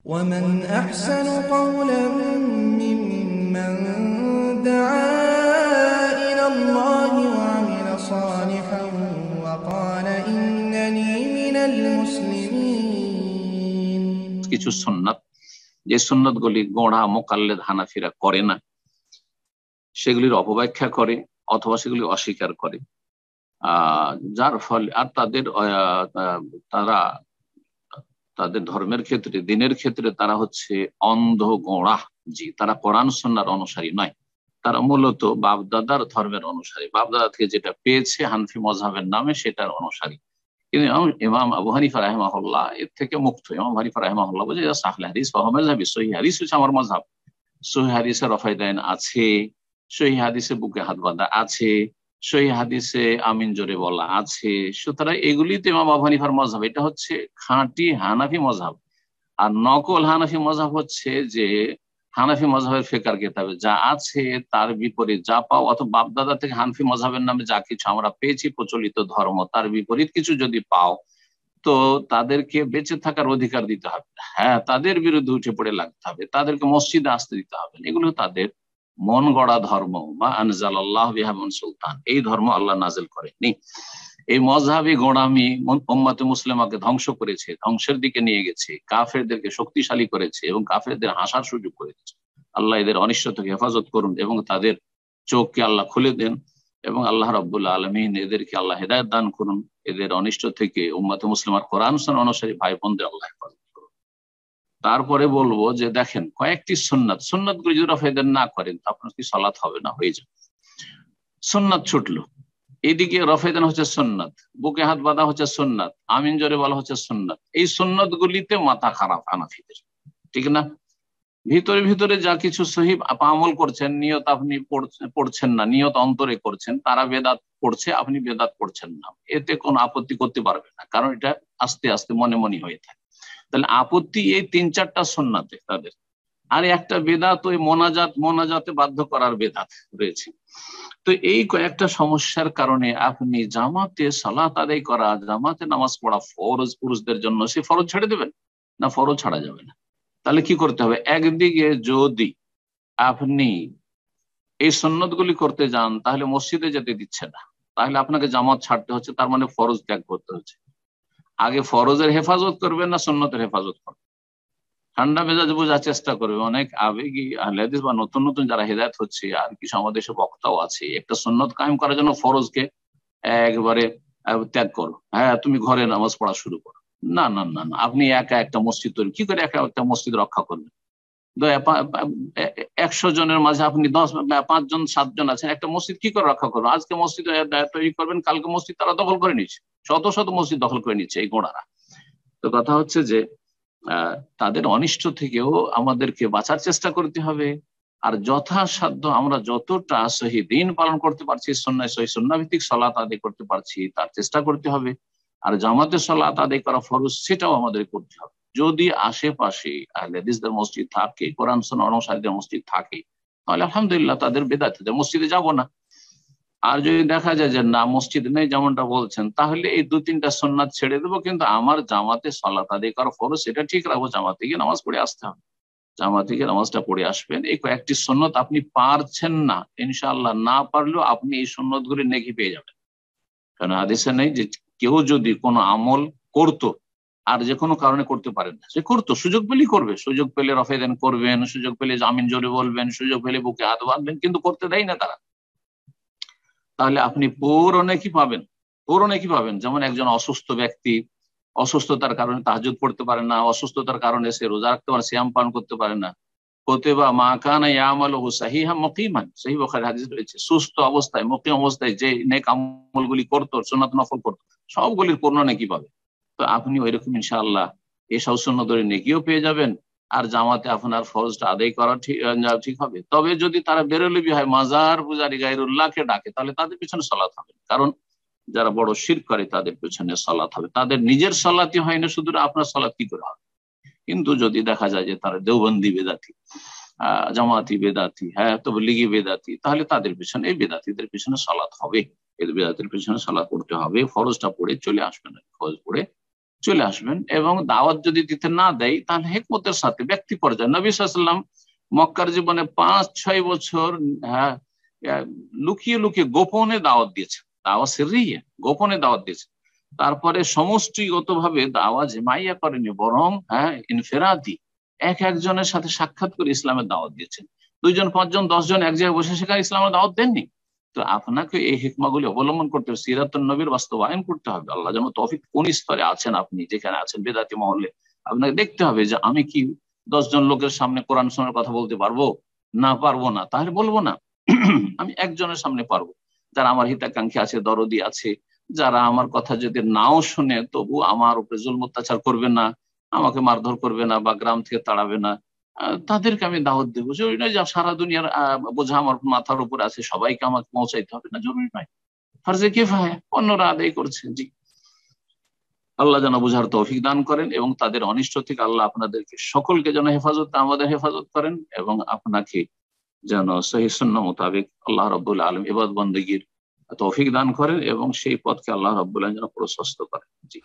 কিছু সুন্নাত যে গুলি গোড়া মোকাল্লে হানাফিরা করে না সেগুলির অপব্যাখ্যা করে অথবা সেগুলি অস্বীকার করে আহ যার ফলে আর তাদের তারা তাদের ধর্মের ক্ষেত্রে দিনের ক্ষেত্রে তারা হচ্ছে অন্ধ গোড়া জি তারা কোরআন সন্ন্যার অনুসারী নয় তারা মূলত বাপদাদার ধর্মের অনুসারী বাপদাদা থেকে যেটা পেয়েছে হানফি মজাহের নামে সেটার অনুসারী কিন্তু ইমাম আবু হানিফ রাহেমাহুল্লাহ এর থেকে মুক্ত ইমাম হানিফ রাহেমাহুল্লাহ বলছে সাহলে হারিস মজাবি সহি হারিস হচ্ছে আমার মজাব সহি হারিসে রফাইদাইন আছে সহি হাদিসের বুকে হাত বাঁধা আছে সহি হাদিসে আমিন জোরে বলা আছে সুতরাং এগুলি তো ইমাম আবু হানিফার মজাব এটা হচ্ছে খাঁটি হানাফি মজাব আর নকল হানাফি মজাব হচ্ছে যে হানাফি মজাবের ফেকার কেতাবে যা আছে তার বিপরীত যা পাও অথবা বাপদাদা থেকে হানফি মজাবের নামে যা কিছু আমরা পেয়েছি প্রচলিত ধর্ম তার বিপরীত কিছু যদি পাও তো তাদেরকে বেঁচে থাকার অধিকার দিতে হবে হ্যাঁ তাদের বিরুদ্ধে উঠে পড়ে লাগতে হবে তাদেরকে মসজিদে আসতে দিতে হবে এগুলো তাদের মন গড়া ধর্ম বা আনজাল আল্লাহ বিহামন সুলতান এই ধর্ম আল্লাহ নাজেল করেনি এই মজহাবি গোড়ামি ওম্মাতে মুসলিমাকে ধ্বংস করেছে ধ্বংসের দিকে নিয়ে গেছে কাফেরদেরকে শক্তিশালী করেছে এবং কাফেরদের হাসার সুযোগ করে দিয়েছে আল্লাহ এদের অনিশ্চ থেকে হেফাজত করুন এবং তাদের চোখকে আল্লাহ খুলে দেন এবং আল্লাহ রাবুল্লাহ আলমিন এদেরকে আল্লাহ হেদায়ত দান করুন এদের অনিষ্ট থেকে উম্মাতে মুসলিমার কোরআন অনুসারী ভাই বোনদের আল্লাহ হেফাজত তারপরে বলবো যে দেখেন কয়েকটি সুন্নাত সুন্নাত গুলি যদি রফেদান না করেন আপনার কি সলাৎ হবে না হয়ে যাবে সুন্নাত ছুটলো এদিকে রফেদান হচ্ছে সুন্নাত বুকে হাত বাঁধা হচ্ছে সুন্নাত আমিন জোরে বলা হচ্ছে সুন্নাত এই সুন্নাত গুলিতে মাথা খারাপ হানাফিদের ঠিক না ভিতরে ভিতরে যা কিছু সহি আমল করছেন নিয়ত আপনি পড়ছেন না নিয়ত অন্তরে করছেন তারা বেদাত পড়ছে আপনি বেদাত পড়ছেন না এতে কোনো আপত্তি করতে পারবে না কারণ এটা আস্তে আস্তে মনে মনে হয়ে থাকে তাহলে আপত্তি এই তিন চারটা সন্নাতে তাদের আর একটা বেদাত ওই মোনাজাত মোনাজাতে বাধ্য করার বেদাত রয়েছে তো এই কয়েকটা সমস্যার কারণে আপনি জামাতে সালাত আদায় করা জামাতে নামাজ পড়া ফরজ পুরুষদের জন্য সে ফরজ ছেড়ে দেবেন না ফরজ ছাড়া যাবে না তাহলে কি করতে হবে একদিকে যদি আপনি এই গুলি করতে যান তাহলে মসজিদে যেতে দিচ্ছে না তাহলে আপনাকে জামাত ছাড়তে হচ্ছে তার মানে ফরজ ত্যাগ করতে হচ্ছে আগে ফরজের হেফাজত করবে না সন্ন্যতের হেফাজত করবে ঠান্ডা মেজাজ বোঝার চেষ্টা করবে অনেক আবেগী আহলেদিস বা নতুন নতুন যারা হেদায়ত হচ্ছে আর কিছু আমাদের সব বক্তাও আছে একটা সন্ন্যত কায়েম করার জন্য ফরজকে একবারে ত্যাগ করো হ্যাঁ তুমি ঘরে নামাজ পড়া শুরু করো না না না না আপনি একা একটা মসজিদ তৈরি কি করে একা একটা মসজিদ রক্ষা করবেন একশো জনের মাঝে আপনি দশ পাঁচজন সাতজন আছেন একটা মসজিদ কি করে রক্ষা করবেন আজকে মসজিদ তৈরি করবেন কালকে মসজিদ তারা দখল করে নিচ্ছে শত শত মসজিদ দখল করে নিচ্ছে এই গোড়ারা তো কথা হচ্ছে যে তাদের অনিষ্ট থেকেও আমাদেরকে বাঁচার চেষ্টা করতে হবে আর যথাসাধ্য আমরা যতটা সহি দিন পালন করতে পারছি সন্ন্যায় সহি সন্ন্যাভিত্তিক সলাত আদায় করতে পারছি তার চেষ্টা করতে হবে আর জামাতে সলাত আদায় করা ফরজ সেটাও আমাদের করতে হবে যদি আশেপাশে আহলেদিসদের মসজিদ থাকে কোরআন সোনা মসজিদ থাকে তাহলে আলহামদুলিল্লাহ তাদের বেদাতিদের মসজিদে যাব না আর যদি দেখা যায় যে না মসজিদ নেই যেমনটা বলছেন তাহলে এই দু তিনটা সন্ন্যাত ছেড়ে দেবো কিন্তু আমার জামাতে সলাত আদায় করার ফলে সেটা ঠিক রাখবো জামাতে গিয়ে নামাজ পড়ে আসতে হবে জামাতে গিয়ে নামাজটা পড়ে আসবেন এই কয়েকটি সন্ন্যত আপনি পারছেন না ইনশাল্লাহ না পারলেও আপনি এই সন্ন্যত গুলি নেকি পেয়ে যাবেন কারণ আদেশে নেই যে কেউ যদি কোনো আমল করতো আর যে কোনো কারণে করতে পারেন না সে করতো সুযোগ পেলেই করবে সুযোগ পেলে রফেদেন করবেন সুযোগ পেলে জামিন জোরে বলবেন সুযোগ পেলে বুকে হাত বাঁধবেন কিন্তু করতে দেয় না তারা তাহলে আপনি পৌরণে কি পাবেন পৌরণে কি পাবেন যেমন একজন অসুস্থ ব্যক্তি অসুস্থতার কারণে তাহাজুদ পড়তে পারে না অসুস্থতার কারণে সে রোজা রাখতে পারে শ্যাম পান করতে পারে না হতে বা মা কান ইয়ামাল সাহিহা মকিমান সেই বখারি হাদিস রয়েছে সুস্থ অবস্থায় মকিম অবস্থায় যে নেক আমলগুলি করতো সোনাত নফল করতো সবগুলির পূর্ণ নাকি পাবে তো আপনি ওইরকম ইনশাআল্লাহ এই সৌসন্য ধরে নেকিও পেয়ে যাবেন আর জামাতে আপনার ফরজটা আদায় করা ঠিক হবে তবে যদি তারা বেরোলিবি হয় মাজার পূজারি গাইরুল্লাহকে ডাকে তাহলে তাদের পিছনে সলাৎ হবে কারণ যারা বড় শির করে তাদের পেছনে সলাৎ হবে তাদের নিজের সলাতি হয় না শুধু আপনার সলাৎ কি করে হবে কিন্তু যদি দেখা যায় যে তারা দেওবন্দি বেদাতি জামাতি বেদাতি হ্যাঁ তবে লিগি বেদাতি তাহলে তাদের পিছনে এই বেদাতিদের পিছনে সলাৎ হবে এই বেদাতির পিছনে সলাৎ করতে হবে ফরজটা পড়ে চলে আসবে না ফরজ পড়ে চলে আসবেন এবং দাওয়াত যদি দিতে না দেয় তাহলে হেকমতের সাথে ব্যক্তি পর্যায়ে নবী সাল্লাম মক্কার জীবনে পাঁচ ছয় বছর হ্যাঁ, লুকিয়ে লুকিয়ে গোপনে দাওয়াত দিয়েছে দাওয়া সেরিয়ে গোপনে দাওয়াত দিয়েছে তারপরে সমষ্টিগত ভাবে দাওয়া জেমাইয়া করেনি বরং হ্যাঁ ইনফেরাদি এক একজনের সাথে সাক্ষাৎ করে ইসলামের দাওয়াত দিয়েছেন দুইজন পাঁচজন দশজন এক জায়গায় বসে সেখানে ইসলামের দাওয়াত দেননি তো আপনাকে এই হিকমাগুলি অবলম্বন করতে হবে সিরাত নবীর বাস্তবায়ন করতে হবে আল্লাহ যেমন তফিক কোন স্তরে আছেন আপনি যেখানে আছেন বেদাতি মহলে আপনাকে দেখতে হবে যে আমি কি দশজন লোকের সামনে কোরআন সোনার কথা বলতে পারবো না পারবো না তাহলে বলবো না আমি একজনের সামনে পারবো যারা আমার হিতাকাঙ্ক্ষী আছে দরদি আছে যারা আমার কথা যদি নাও শুনে তবু আমার উপরে জুল অত্যাচার করবে না আমাকে মারধর করবে না বা গ্রাম থেকে তাড়াবে না তাদেরকে আমি দাওয়াত দেবো জরুরি নয় যে সারা দুনিয়ার বোঝা আমার মাথার উপর আছে সবাইকে আমাকে পৌঁছাইতে হবে না জরুরি নয় ফার্জে ভাই অন্যরা আদায় করছে জি আল্লাহ যেন বোঝার তৌফিক দান করেন এবং তাদের অনিষ্ট থেকে আল্লাহ আপনাদেরকে সকলকে যেন হেফাজত আমাদের হেফাজত করেন এবং আপনাকে যেন সহিসন্ন মোতাবেক আল্লাহ রবুল্লা আলম ইবাদ বন্দীর তৌফিক দান করেন এবং সেই পথকে আল্লাহ রবুল্লাহ যেন প্রশস্ত করেন জি